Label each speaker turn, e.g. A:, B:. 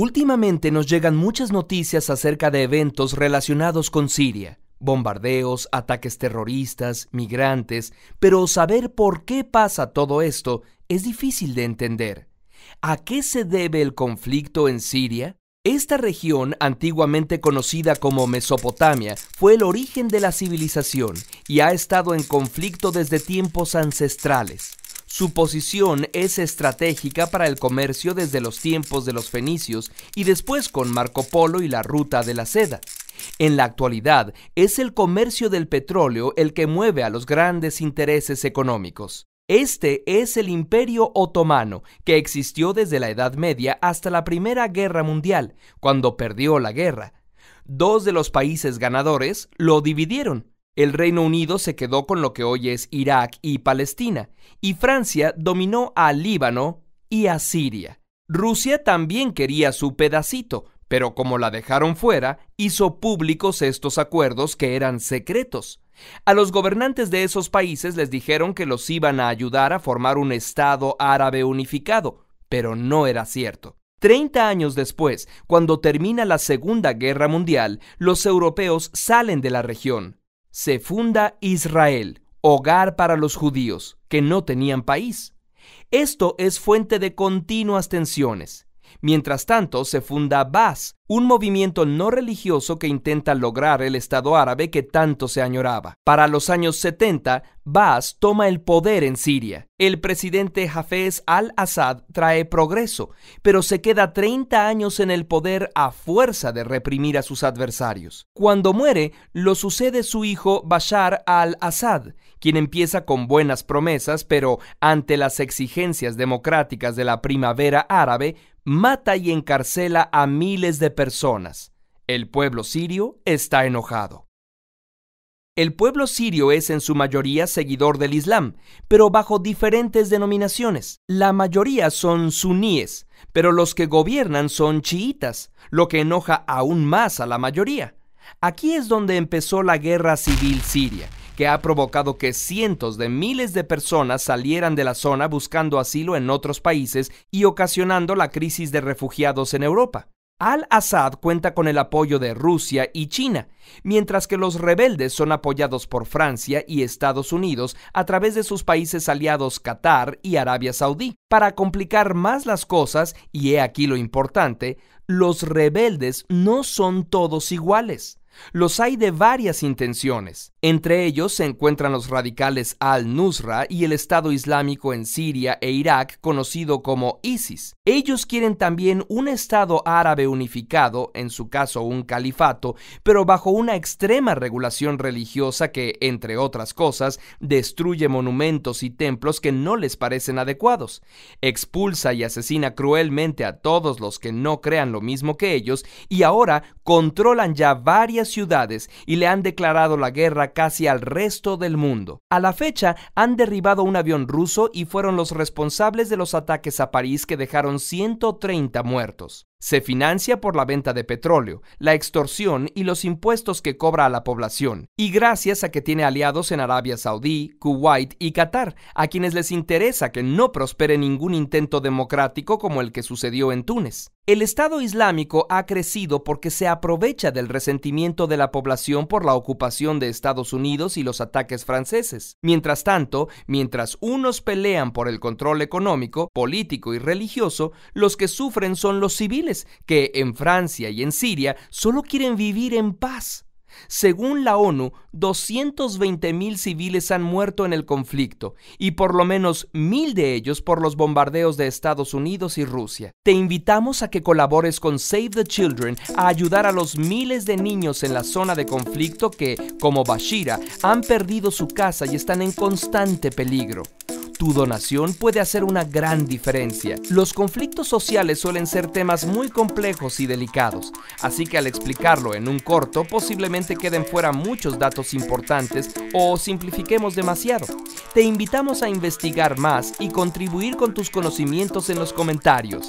A: Últimamente nos llegan muchas noticias acerca de eventos relacionados con Siria, bombardeos, ataques terroristas, migrantes, pero saber por qué pasa todo esto es difícil de entender. ¿A qué se debe el conflicto en Siria? Esta región, antiguamente conocida como Mesopotamia, fue el origen de la civilización y ha estado en conflicto desde tiempos ancestrales. Su posición es estratégica para el comercio desde los tiempos de los fenicios y después con Marco Polo y la ruta de la seda. En la actualidad es el comercio del petróleo el que mueve a los grandes intereses económicos. Este es el imperio otomano, que existió desde la Edad Media hasta la Primera Guerra Mundial, cuando perdió la guerra. Dos de los países ganadores lo dividieron, el Reino Unido se quedó con lo que hoy es Irak y Palestina, y Francia dominó a Líbano y a Siria. Rusia también quería su pedacito, pero como la dejaron fuera, hizo públicos estos acuerdos que eran secretos. A los gobernantes de esos países les dijeron que los iban a ayudar a formar un Estado árabe unificado, pero no era cierto. Treinta años después, cuando termina la Segunda Guerra Mundial, los europeos salen de la región se funda Israel, hogar para los judíos, que no tenían país. Esto es fuente de continuas tensiones. Mientras tanto, se funda Bas, un movimiento no religioso que intenta lograr el Estado árabe que tanto se añoraba. Para los años 70, Bas toma el poder en Siria. El presidente Hafez al-Assad trae progreso, pero se queda 30 años en el poder a fuerza de reprimir a sus adversarios. Cuando muere, lo sucede su hijo Bashar al-Assad, quien empieza con buenas promesas, pero ante las exigencias democráticas de la primavera árabe, mata y encarcela a miles de personas. El pueblo sirio está enojado. El pueblo sirio es en su mayoría seguidor del Islam, pero bajo diferentes denominaciones. La mayoría son suníes, pero los que gobiernan son chiitas, lo que enoja aún más a la mayoría. Aquí es donde empezó la guerra civil siria, que ha provocado que cientos de miles de personas salieran de la zona buscando asilo en otros países y ocasionando la crisis de refugiados en Europa. Al-Assad cuenta con el apoyo de Rusia y China, mientras que los rebeldes son apoyados por Francia y Estados Unidos a través de sus países aliados Qatar y Arabia Saudí. Para complicar más las cosas, y he aquí lo importante, los rebeldes no son todos iguales. Los hay de varias intenciones. Entre ellos se encuentran los radicales al-Nusra y el Estado Islámico en Siria e Irak, conocido como ISIS. Ellos quieren también un Estado árabe unificado, en su caso un califato, pero bajo una extrema regulación religiosa que, entre otras cosas, destruye monumentos y templos que no les parecen adecuados, expulsa y asesina cruelmente a todos los que no crean lo mismo que ellos y ahora controlan ya varias ciudades y le han declarado la guerra casi al resto del mundo. A la fecha han derribado un avión ruso y fueron los responsables de los ataques a París que dejaron 130 muertos. Se financia por la venta de petróleo, la extorsión y los impuestos que cobra a la población, y gracias a que tiene aliados en Arabia Saudí, Kuwait y Qatar, a quienes les interesa que no prospere ningún intento democrático como el que sucedió en Túnez. El Estado Islámico ha crecido porque se aprovecha del resentimiento de la población por la ocupación de Estados Unidos y los ataques franceses. Mientras tanto, mientras unos pelean por el control económico, político y religioso, los que sufren son los civiles que en Francia y en Siria solo quieren vivir en paz. Según la ONU, 220.000 civiles han muerto en el conflicto y por lo menos 1.000 de ellos por los bombardeos de Estados Unidos y Rusia. Te invitamos a que colabores con Save the Children a ayudar a los miles de niños en la zona de conflicto que, como Bashira, han perdido su casa y están en constante peligro. Tu donación puede hacer una gran diferencia. Los conflictos sociales suelen ser temas muy complejos y delicados, así que al explicarlo en un corto posiblemente queden fuera muchos datos importantes o simplifiquemos demasiado. Te invitamos a investigar más y contribuir con tus conocimientos en los comentarios.